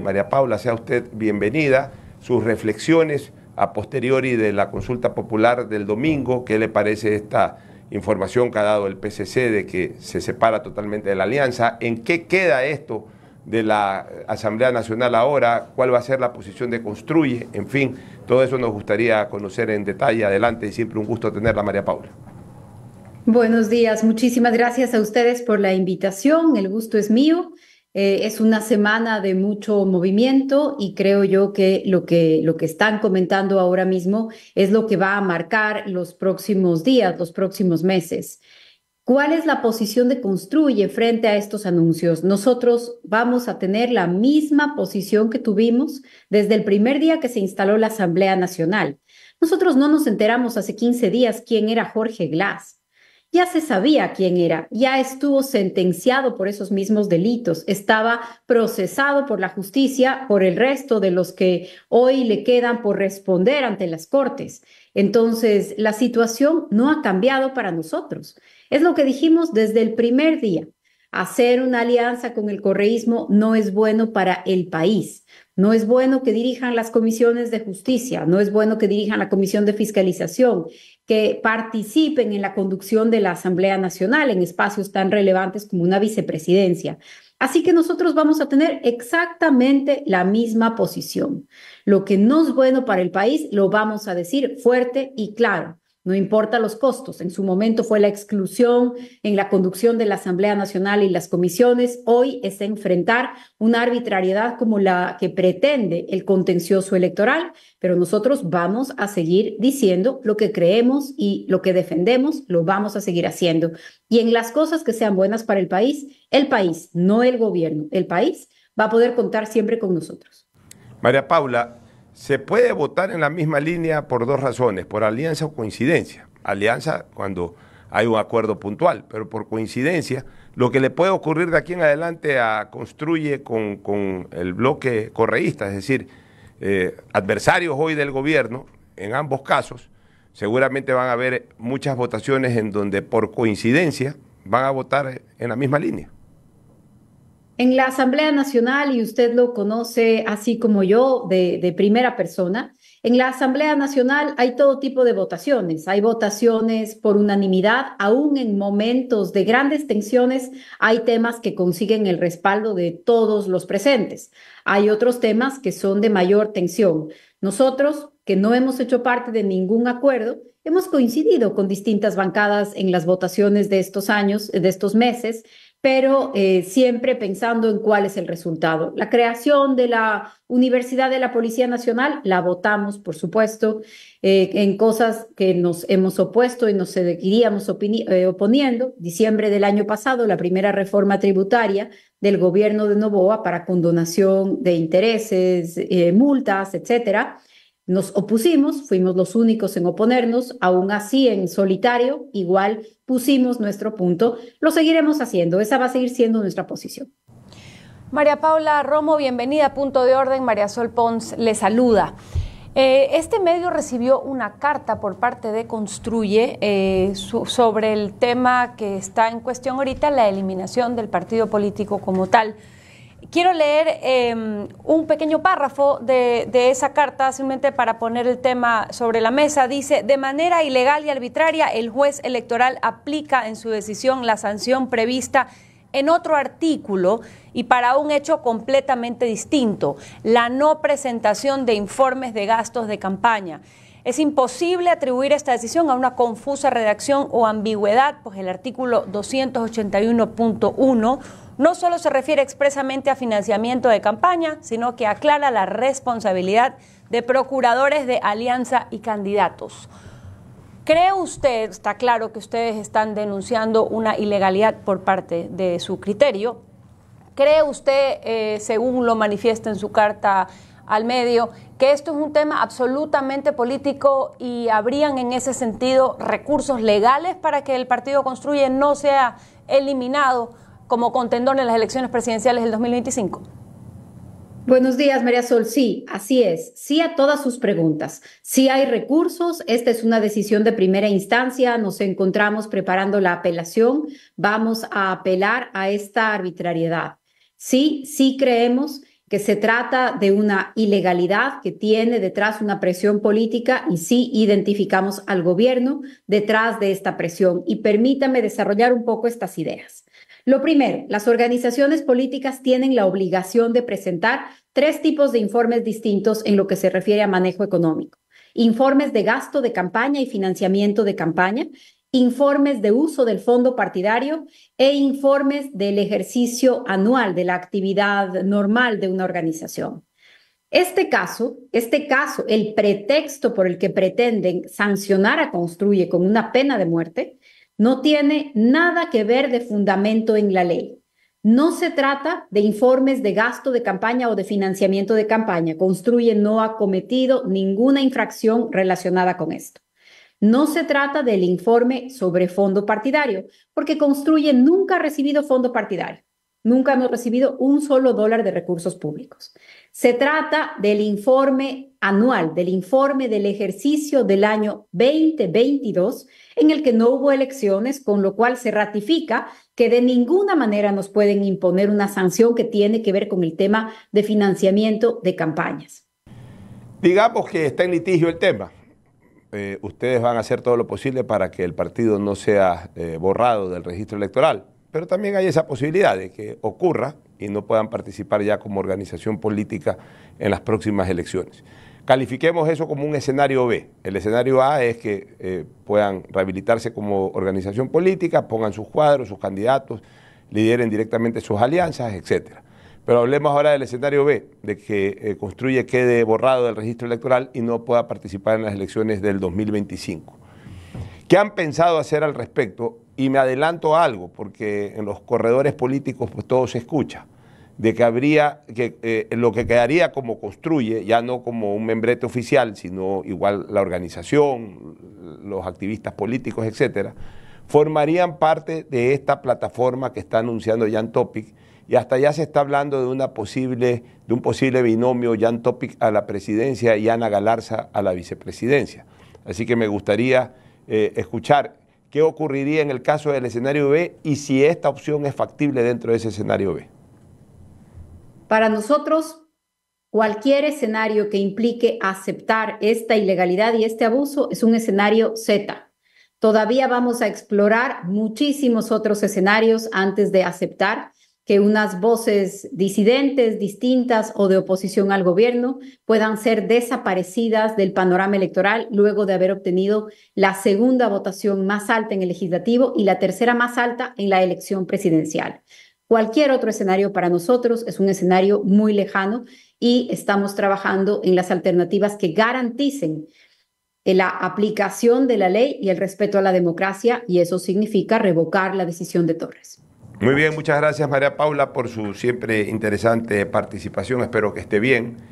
María Paula, sea usted bienvenida. Sus reflexiones a posteriori de la consulta popular del domingo, ¿qué le parece esta información que ha dado el PCC de que se separa totalmente de la alianza? ¿En qué queda esto de la Asamblea Nacional ahora? ¿Cuál va a ser la posición de Construye? En fin, todo eso nos gustaría conocer en detalle. Adelante y siempre un gusto tenerla, María Paula. Buenos días, muchísimas gracias a ustedes por la invitación, el gusto es mío. Eh, es una semana de mucho movimiento y creo yo que lo, que lo que están comentando ahora mismo es lo que va a marcar los próximos días, los próximos meses. ¿Cuál es la posición de Construye frente a estos anuncios? Nosotros vamos a tener la misma posición que tuvimos desde el primer día que se instaló la Asamblea Nacional. Nosotros no nos enteramos hace 15 días quién era Jorge Glass ya se sabía quién era, ya estuvo sentenciado por esos mismos delitos, estaba procesado por la justicia por el resto de los que hoy le quedan por responder ante las cortes. Entonces, la situación no ha cambiado para nosotros. Es lo que dijimos desde el primer día. Hacer una alianza con el correísmo no es bueno para el país. No es bueno que dirijan las comisiones de justicia, no es bueno que dirijan la comisión de fiscalización, que participen en la conducción de la Asamblea Nacional en espacios tan relevantes como una vicepresidencia. Así que nosotros vamos a tener exactamente la misma posición. Lo que no es bueno para el país lo vamos a decir fuerte y claro no importa los costos. En su momento fue la exclusión en la conducción de la Asamblea Nacional y las comisiones. Hoy es enfrentar una arbitrariedad como la que pretende el contencioso electoral, pero nosotros vamos a seguir diciendo lo que creemos y lo que defendemos, lo vamos a seguir haciendo. Y en las cosas que sean buenas para el país, el país, no el gobierno, el país va a poder contar siempre con nosotros. María Paula, se puede votar en la misma línea por dos razones, por alianza o coincidencia. Alianza cuando hay un acuerdo puntual, pero por coincidencia, lo que le puede ocurrir de aquí en adelante a Construye con, con el bloque correísta, es decir, eh, adversarios hoy del gobierno, en ambos casos, seguramente van a haber muchas votaciones en donde por coincidencia van a votar en la misma línea. En la Asamblea Nacional, y usted lo conoce así como yo, de, primera persona, en la Asamblea Nacional hay todo tipo de votaciones. Hay votaciones por unanimidad, aún en momentos de grandes tensiones, hay temas que consiguen el respaldo de todos los presentes. Hay otros temas que son de mayor tensión. Nosotros, que no hemos hecho parte de ningún acuerdo, hemos coincidido con distintas bancadas en las votaciones de estos años, de estos meses, pero eh, siempre pensando en cuál es el resultado. La creación de la Universidad de la Policía Nacional la votamos, por supuesto, eh, en cosas que nos hemos opuesto y nos seguiríamos eh, oponiendo. Diciembre del año pasado, la primera reforma tributaria del gobierno de Novoa para condonación de intereses, multas, etcétera. Nos opusimos, fuimos los únicos en oponernos, aún así en solitario, igual pusimos nuestro punto, lo seguiremos haciendo, esa va a seguir siendo nuestra posición. María Paula Romo, bienvenida Punto de Orden, María Sol Pons le saluda. Eh, este medio recibió una carta por parte de Construye eh, sobre el tema que está en cuestión ahorita, la eliminación del partido político como tal. Quiero leer em, un pequeño párrafo de esa carta, simplemente para poner el tema sobre la mesa. Dice, de manera ilegal y arbitraria, el juez electoral aplica en su decisión la sanción prevista en otro artículo y para un hecho completamente distinto, la no presentación de informes de gastos de campaña. Es imposible atribuir esta decisión a una confusa redacción o ambigüedad, pues el artículo 281.1 no solo se refiere expresamente a financiamiento de campaña, sino que aclara la responsabilidad de procuradores de alianza y candidatos. ¿Cree usted, está claro que ustedes están denunciando una ilegalidad por parte de su criterio? ¿Cree usted, eh, según lo manifiesta en su carta, al medio, que esto es un tema absolutamente político y habrían en ese sentido recursos legales para que el partido Construye no sea eliminado como contendor en las elecciones presidenciales del 2025. Buenos días, María Sol. Sí, así es. Sí a todas sus preguntas. Sí hay recursos. Esta es una decisión de primera instancia. Nos encontramos preparando la apelación. Vamos a apelar a esta arbitrariedad. Sí, sí creemos que se trata de una ilegalidad que tiene detrás una presión política y sí identificamos al gobierno detrás de esta presión. Y permítame desarrollar un poco estas ideas. Lo primero, las organizaciones políticas tienen la obligación de presentar tres tipos de informes distintos en lo que se refiere a manejo económico informes de gasto de campaña y financiamiento de campaña, informes de uso del fondo partidario e informes del ejercicio anual de la actividad normal de una organización. Este caso, este caso, el pretexto por el que pretenden sancionar a Construye con una pena de muerte, no tiene nada que ver de fundamento en la ley. No se trata de informes de gasto de campaña o de financiamiento de campaña. Construye no ha cometido ninguna infracción relacionada con esto. No se trata del informe sobre fondo partidario, porque Construye nunca ha recibido fondo partidario. Nunca hemos recibido un solo dólar de recursos públicos. Se trata del informe anual, del informe del ejercicio del año 2022, en el que no hubo elecciones, con lo cual se ratifica que de ninguna manera nos pueden imponer una sanción que tiene que ver con el tema de financiamiento de campañas. Digamos que está en litigio el tema. Eh, ustedes van a hacer todo lo posible para que el partido no sea eh, borrado del registro electoral, pero también hay esa posibilidad de que ocurra y no puedan participar ya como organización política en las próximas elecciones. Califiquemos eso como un escenario B. El escenario A es que eh, puedan rehabilitarse como organización política, pongan sus cuadros, sus candidatos, lideren directamente sus alianzas, etcétera. Pero hablemos ahora del escenario B, de que eh, construye quede borrado del registro electoral y no pueda participar en las elecciones del 2025. ¿Qué han pensado hacer al respecto? Y me adelanto algo, porque en los corredores políticos pues, todo se escucha, de que habría, que eh, lo que quedaría como construye, ya no como un membrete oficial, sino igual la organización, los activistas políticos, etcétera, formarían parte de esta plataforma que está anunciando Jan Topic, y hasta ya se está hablando de, una posible, de un posible binomio Jan Topic a la presidencia y Ana Galarza a la vicepresidencia. Así que me gustaría eh, escuchar qué ocurriría en el caso del escenario B y si esta opción es factible dentro de ese escenario B. Para nosotros, cualquier escenario que implique aceptar esta ilegalidad y este abuso es un escenario Z. Todavía vamos a explorar muchísimos otros escenarios antes de aceptar que unas voces disidentes, distintas o de oposición al gobierno puedan ser desaparecidas del panorama electoral luego de haber obtenido la segunda votación más alta en el legislativo y la tercera más alta en la elección presidencial. Cualquier otro escenario para nosotros es un escenario muy lejano y estamos trabajando en las alternativas que garanticen la aplicación de la ley y el respeto a la democracia y eso significa revocar la decisión de Torres. Muy bien, muchas gracias María Paula por su siempre interesante participación. Espero que esté bien.